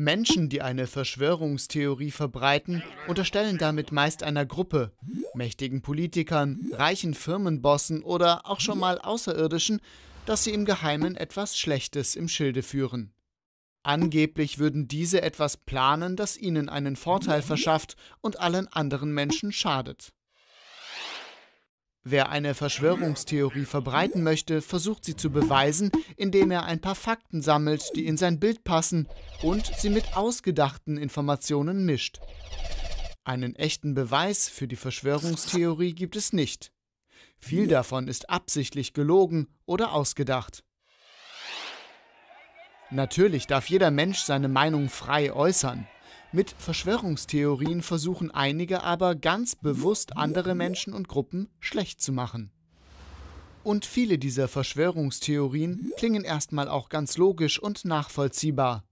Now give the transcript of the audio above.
Menschen, die eine Verschwörungstheorie verbreiten, unterstellen damit meist einer Gruppe, mächtigen Politikern, reichen Firmenbossen oder auch schon mal Außerirdischen, dass sie im Geheimen etwas Schlechtes im Schilde führen. Angeblich würden diese etwas planen, das ihnen einen Vorteil verschafft und allen anderen Menschen schadet. Wer eine Verschwörungstheorie verbreiten möchte, versucht sie zu beweisen, indem er ein paar Fakten sammelt, die in sein Bild passen und sie mit ausgedachten Informationen mischt. Einen echten Beweis für die Verschwörungstheorie gibt es nicht. Viel davon ist absichtlich gelogen oder ausgedacht. Natürlich darf jeder Mensch seine Meinung frei äußern. Mit Verschwörungstheorien versuchen einige aber ganz bewusst andere Menschen und Gruppen schlecht zu machen. Und viele dieser Verschwörungstheorien klingen erstmal auch ganz logisch und nachvollziehbar.